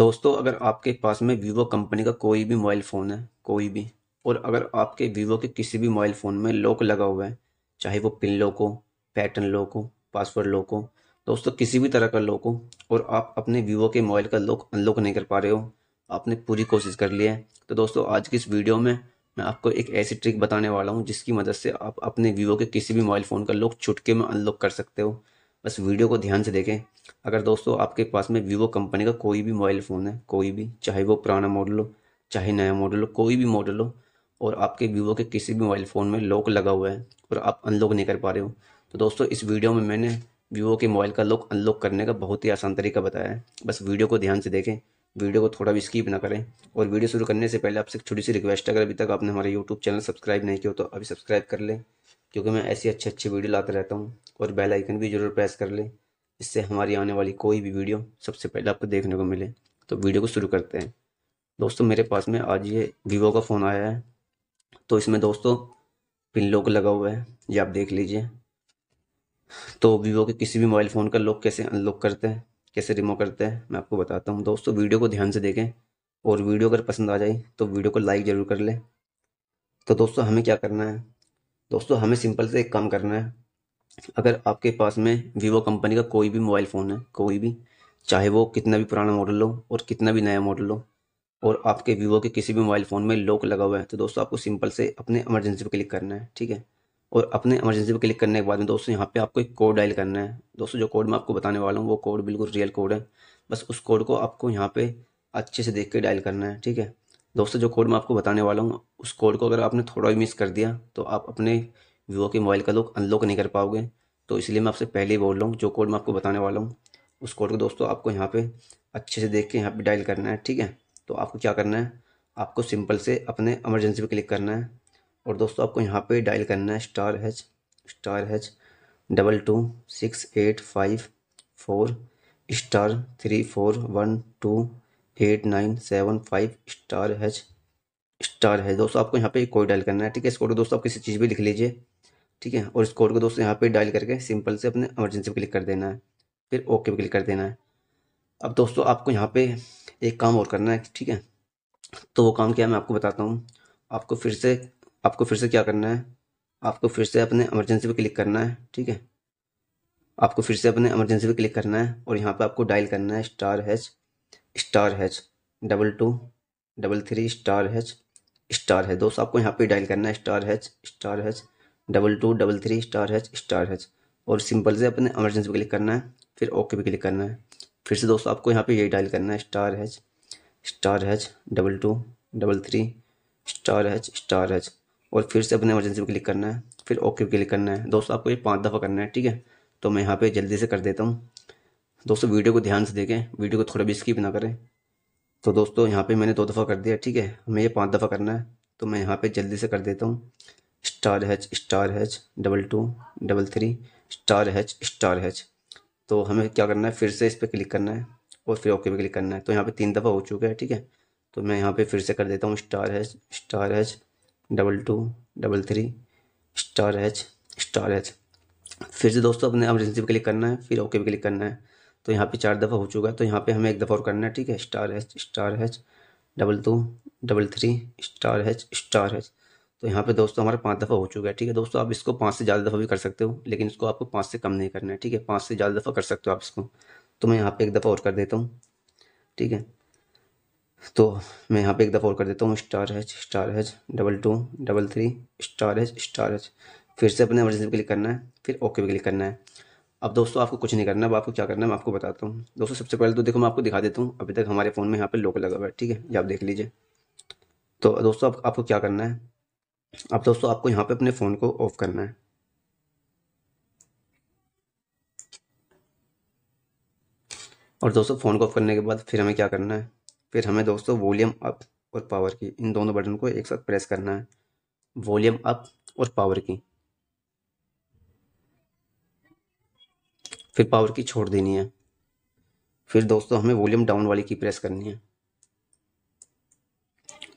दोस्तों अगर आपके पास में वीवो कंपनी का कोई भी मोबाइल फ़ोन है कोई भी और अगर आपके वीवो के किसी भी मोबाइल फ़ोन में लॉक लगा हुआ है चाहे वो पिन लॉक हो पैटर्न लॉक हो पासवर्ड लॉक हो दोस्तों किसी भी तरह का लॉक हो और आप अपने वीवो के मोबाइल का लॉक अनलॉक नहीं कर पा रहे हो आपने पूरी कोशिश कर लिया है तो दोस्तों आज की इस वीडियो में मैं आपको एक ऐसी ट्रिक बताने वाला हूँ जिसकी मदद से आप अपने वीवो के किसी भी मोबाइल फ़ोन का लॉक छुटके में अनलॉक कर सकते हो बस वीडियो को ध्यान से देखें अगर दोस्तों आपके पास में वीवो कंपनी का कोई भी मोबाइल फ़ोन है कोई भी चाहे वो पुराना मॉडल हो चाहे नया मॉडल हो कोई भी मॉडल हो और आपके वीवो के किसी भी मोबाइल फ़ोन में लॉक लगा हुआ है और आप अनलॉक नहीं कर पा रहे हो तो दोस्तों इस वीडियो में मैंने वीवो के मोबाइल का लॉक अनलॉक करने का बहुत ही आसान तरीका बताया है बस वीडियो को ध्यान से देखें वीडियो को थोड़ा भी स्किप ना करें और वीडियो शुरू करने से पहले आपसे एक छोटी सी रिक्वेस्ट है अगर अभी तक आपने हमारे यूट्यूब चैनल सब्सक्राइब नहीं किया तो अभी सब्सक्राइब कर लें क्योंकि मैं ऐसी अच्छी अच्छी वीडियो लाते रहता हूँ और बेल आइकन भी ज़रूर प्रेस कर लें इससे हमारी आने वाली कोई भी वीडियो सबसे पहले आपको देखने को मिले तो वीडियो को शुरू करते हैं दोस्तों मेरे पास में आज ये वीवो का फ़ोन आया है तो इसमें दोस्तों पिन लॉक लगा हुआ है ये आप देख लीजिए तो वीवो के किसी भी मोबाइल फ़ोन का लॉक कैसे अनलॉक करते हैं कैसे रिमूव करते हैं मैं आपको बताता हूँ दोस्तों वीडियो को ध्यान से देखें और वीडियो अगर पसंद आ जाए तो वीडियो को लाइक ज़रूर कर लें तो दोस्तों हमें क्या करना है दोस्तों हमें सिंपल से एक काम करना है अगर आपके पास में वीवो कंपनी का कोई भी मोबाइल फ़ोन है कोई भी चाहे वो कितना भी पुराना मॉडल हो और कितना भी नया मॉडल हो और आपके वीवो के किसी भी मोबाइल फ़ोन में लॉक लगा हुआ है तो दोस्तों आपको सिंपल से अपने इमरजेंसी पर क्लिक करना है ठीक है और अपने इमरजेंसी पर क्लिक करने के बाद में दोस्तों यहाँ पे आपको एक कोड डायल करना है दोस्तों जो कोड मैं आपको बताने वाला हूँ वो कोड बिल्कुल रियल कोड है बस उस कोड को आपको यहाँ पे अच्छे से देख के डायल करना है ठीक है दोस्तों जो कोड मैं आपको बताने वाला हूँ उस कोड को अगर आपने थोड़ा भी मिस कर दिया तो आप अपने वीवो के मोबाइल का लॉक अनलॉक नहीं कर पाओगे तो इसलिए मैं आपसे पहले ही बोल रहा हूँ जो कोड मैं आपको बताने वाला हूँ उस कोड को दोस्तों आपको यहाँ पे अच्छे से देख के यहाँ पे डायल करना है ठीक है तो आपको क्या करना है आपको सिंपल से अपने एमरजेंसी पर क्लिक करना है और दोस्तों आपको यहाँ पर डायल करना है star hash star hash double two six eight five four star three four one two eight nine seven five star hash star है दोस्तों आपको यहाँ पे कोड डायल करना है ठीक है इस कोड को दोस्तों आप किसी चीज़ भी लिख लीजिए ठीक है और इस कोड को दोस्तों यहाँ पे डायल करके सिंपल से अपने इमरजेंसी पर क्लिक कर देना है फिर ओके पे क्लिक कर देना है अब दोस्तों आपको यहाँ पे एक काम और करना है ठीक है तो वो काम क्या है मैं आपको बताता हूँ आपको फिर से आपको फिर से क्या करना है आपको फिर से अपने इमरजेंसी पर क्लिक करना है ठीक है आपको फिर से अपने इमरजेंसी पर क्लिक करना है और यहाँ पे आपको डायल करना है star hash star hash double two double three star hash star है दोस्तों आपको यहाँ पे डायल करना है star hash star hash double two double three star hash star hash और सिंपल से अपने एमरजेंसी पे क्लिक करना है फिर ओके पे क्लिक करना है फिर से दोस्तों आपको यहाँ पे यही डायल करना है star hash star hash double two double three star hash star hash और फिर से अपने एमरजेंसी पे क्लिक करना है फिर ओके पे क्लिक करना है दोस्तों आपको ये पाँच दफ़ा करना है ठीक है तो मैं यहाँ पर जल्दी से कर देता हूँ दोस्तों वीडियो को ध्यान से देखें वीडियो को थोड़ा भी स्किप ना करें तो दोस्तों यहाँ पे मैंने दो दफ़ा कर दिया ठीक है हमें ये पांच दफ़ा करना है तो मैं यहाँ पे जल्दी से कर देता हूँ star hash star hash double two double three star hash star hash तो हमें क्या करना है फिर से इस पर क्लिक करना है और फिर ओके पे क्लिक करना है तो यहाँ पे तीन दफ़ा हो चुका है ठीक है तो मैं यहाँ पर फिर से कर देता हूँ star hash star hash double two double three star hash star hash फिर से दोस्तों अपने एमरजेंसी पर क्लिक करना है फिर ओके पे क्लिक करना है तो यहाँ पे चार दफ़ा हो चुका है तो यहाँ पे हमें एक दफ़ा और करना है ठीक है star H star H double two double three star H star H तो यहाँ पे दोस्तों हमारा पाँच दफ़ा हो चुका है ठीक है दोस्तों आप इसको पाँच से ज़्यादा दफ़ा भी कर सकते हो लेकिन इसको आपको पाँच से कम नहीं करना है ठीक है पाँच से ज़्यादा दफ़ा कर सकते हो आप इसको तो मैं यहाँ पर एक दफ़ा और कर देता हूँ ठीक है तो मैं यहाँ पर एक दफ़ा और कर देता हूँ star H star H double two double three star H star H फिर से अपने मर्जी पर क्लिक करना है फिर ओके पर क्लिक करना है अब दोस्तों आपको कुछ नहीं करना अब आपको क्या करना है मैं आपको बताता हूँ दोस्तों सबसे पहले तो देखो मैं आपको दिखा देता हूँ अभी तक हमारे फ़ोन में यहाँ पे लोक लगा हुआ है ठीक है ये आप देख लीजिए तो दोस्तों आप, आपको क्या करना है अब दोस्तों आपको यहाँ पे अपने फ़ोन को ऑफ़ करना है और दोस्तों फ़ोन को ऑफ़ करने के बाद फिर हमें क्या करना है फिर हमें दोस्तों वॉल्यूम अप और पावर की इन दोनों बटन को एक साथ प्रेस करना है वॉल्यूम अप और पावर की फिर पावर की छोड़ देनी है फिर दोस्तों हमें वॉल्यूम डाउन वाली की प्रेस करनी है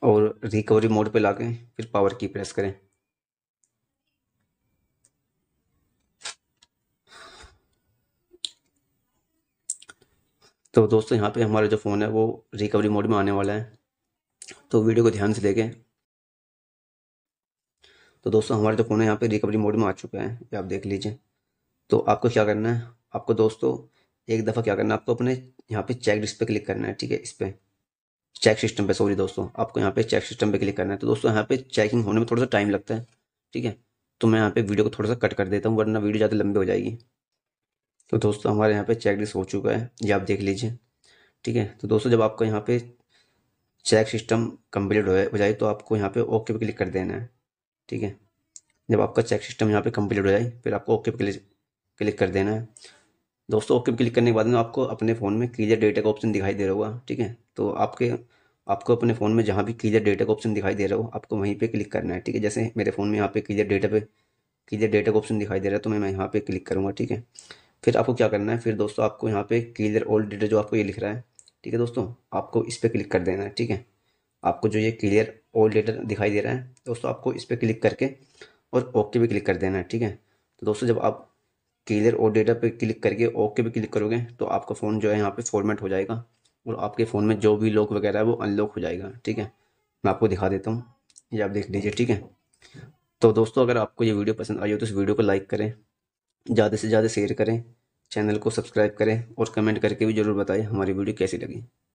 और रिकवरी मोड पे लाके फिर पावर की प्रेस करें तो दोस्तों यहाँ पे हमारा जो फ़ोन है वो रिकवरी मोड में आने वाला है तो वीडियो को ध्यान से देखें तो दोस्तों हमारा जो फ़ोन है यहाँ पे रिकवरी मोड में आ चुका है आप देख लीजिए तो आपको क्या करना है आपको दोस्तों एक दफ़ा क्या करना है आपको अपने यहाँ पे चेक डिस्क पे क्लिक करना है ठीक है इस पर चेक सिस्टम पे सॉरी दोस्तों आपको यहाँ पे चेक सिस्टम पे क्लिक करना है तो दोस्तों यहाँ पे चेकिंग होने में थोड़ा सा टाइम लगता है ठीक है तो मैं यहाँ पे वीडियो को थोड़ा सा कट कर देता हूँ वरना वीडियो ज़्यादा लंबी हो जाएगी तो दोस्तों हमारे यहाँ पे चेक डिस्क हो चुका है ये आप देख लीजिए ठीक है तो दोस्तों जब आपको यहाँ पे चेक सिस्टम कम्प्लीट हो जाए तो आपको यहाँ पे ओके पे क्लिक कर देना है ठीक है जब आपका चेक सिस्टम यहाँ पे कम्प्लीट हो जाए फिर आपको ओके पे क्लिक कर देना है दोस्तों ओके क्लिक करने के बाद में आपको अपने फ़ोन में क्लियर डेटा का ऑप्शन दिखाई दे रहा होगा ठीक है तो आपके आपको अपने फ़ोन में जहाँ भी क्लियर डेटा का ऑप्शन दिखाई दे रहा हो आपको वहीं पे क्लिक करना है ठीक है जैसे मेरे फ़ोन में यहाँ पे क्लियर डेटा पे क्लियर डेटा का ऑप्शन दिखाई दे रहा है तो मैं यहाँ पे क्लिक करूँगा ठीक है फिर आपको क्या करना है फिर दोस्तों आपको यहाँ पे क्लियर ओल्ड डेटा जो आपको ये लिख रहा है ठीक है दोस्तों आपको इस पर क्लिक कर देना है ठीक है आपको जो ये क्लियर ओल्ड डेटा दिखाई दे रहा है दोस्तों आपको इस पर क्लिक करके और ओके भी क्लिक कर देना है ठीक है तो दोस्तों जब आप क्लियर और डेटा पे क्लिक करके ओके पे क्लिक करोगे तो आपका फ़ोन जो है यहाँ पे फॉर्मेट हो जाएगा और आपके फ़ोन में जो भी लॉक वगैरह है वो अनलॉक हो जाएगा ठीक है मैं आपको दिखा देता हूँ ये आप देख लीजिए ठीक है तो दोस्तों अगर आपको ये वीडियो पसंद आई हो तो इस वीडियो को लाइक करें ज़्यादा से ज़्यादा शेयर करें चैनल को सब्सक्राइब करें और कमेंट करके भी ज़रूर बताएं हमारी वीडियो कैसी लगी